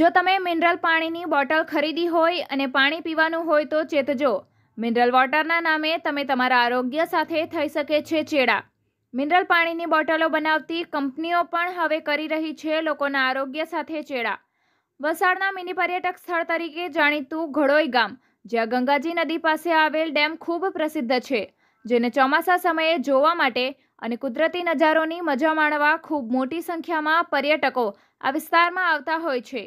જો તમે મિનરલ પાણીની બોટલ ખરીદી હોય અને પાણી પીવાનું હોય તો ચેતજો મિનરલ વોટરના નામે તમે તમારા આરોગ્ય સાથે થઈ શકે છે ચેડા મિનરલ પાણીની બોટલો બનાવતી કંપનીઓ પણ હવે કરી રહી છે લોકોના આરોગ્ય સાથે ચેડા વલસાડના મિની પર્યટક સ્થળ તરીકે જાણીતું ઘડોઈ ગામ જ્યાં ગંગાજી નદી પાસે આવેલ ડેમ ખૂબ પ્રસિદ્ધ છે જેને ચોમાસા સમયે જોવા માટે અને કુદરતી નજારોની મજા માણવા ખૂબ મોટી સંખ્યામાં પર્યટકો આ વિસ્તારમાં આવતા હોય છે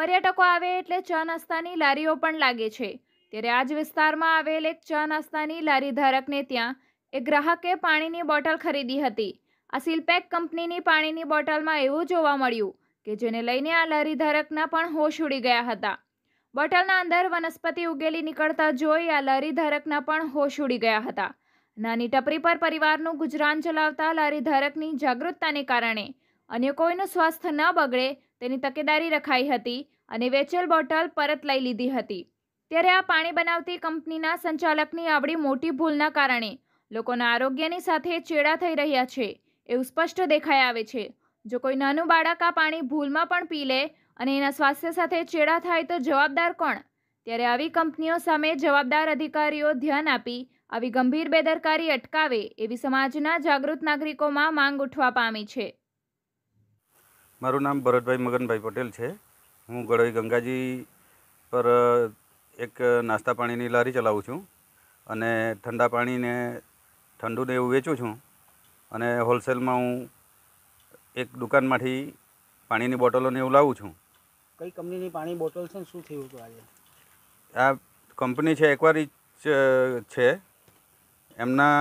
પર્યટકો આવે એટલે ચા નાસ્તાની લારીઓ પણ લાગે છે ત્યારે આ જ વિસ્તારમાં આવેલ એક ચા નાસ્તાની લારી ધારકને ત્યાં એક ગ્રાહકે પાણીની બોટલ ખરીદી હતી આ સિલપેક કંપનીની પાણીની બોટલમાં એવું જોવા મળ્યું કે જેને લઈને આ લારી ધારકના પણ હોશ ઉડી ગયા હતા બોટલના અંદર વનસ્પતિ ઉગેલી નીકળતા જોઈ આ લારી ધારકના પણ હોશ ઉડી ગયા હતા નાની ટપરી પર પરિવારનું ગુજરાન ચલાવતા લારી ધારકની જાગૃતતાને કારણે અન્ય કોઈનું સ્વાસ્થ્ય ન બગડે તેની તકેદારી રખાઈ હતી અને વેચેલ બોટલ પરત લઈ લીધી હતી ત્યારે આ પાણી બનાવતી કંપનીના સંચાલકની આવડી મોટી ભૂલના કારણે લોકોના આરોગ્યની સાથે ચેડા થઈ રહ્યા છે એવું સ્પષ્ટ દેખાઈ આવે છે જો કોઈ નાનું બાળક આ પાણી ભૂલમાં પણ પી લે અને એના સ્વાસ્થ્ય સાથે ચેડા થાય તો જવાબદાર કોણ ત્યારે આવી કંપનીઓ સામે જવાબદાર અધિકારીઓ ધ્યાન આપી આવી ગંભીર બેદરકારી અટકાવે એવી સમાજના જાગૃત નાગરિકોમાં માંગ ઉઠવા પામી છે મારું નામ ભરતભાઈ મગનભાઈ પટેલ છે હું ગળોઈ ગંગાજી પર એક નાસ્તા પાણીની લારી ચલાવું છું અને ઠંડા પાણીને ઠંડુને એવું વેચું છું અને હોલસેલમાં હું એક દુકાનમાંથી પાણીની બોટલોને એવું લાવું છું કઈ કંપનીની પાણી બોટલ છે શું થયું હતું આજે આ કંપની છે એકવાર છે એમના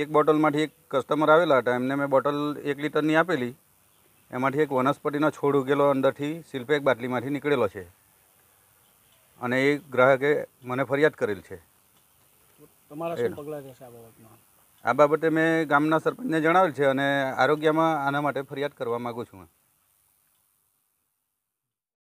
એક બોટલમાંથી એક કસ્ટમર આવેલા હતા એમને મેં બોટલ એક લીટરની આપેલી એમાંથી એક વનસ્પતિનો છોડ ઉગેલો અંદરથી શિલ્પેક બાટલીમાંથી નીકળેલો છે અને એ ગ્રાહકે મને ફરિયાદ કરેલ છે આ બાબતે મેં ગામના સરપંચને જણાવેલ છે અને આરોગ્યમાં આના માટે ફરિયાદ કરવા માગું છું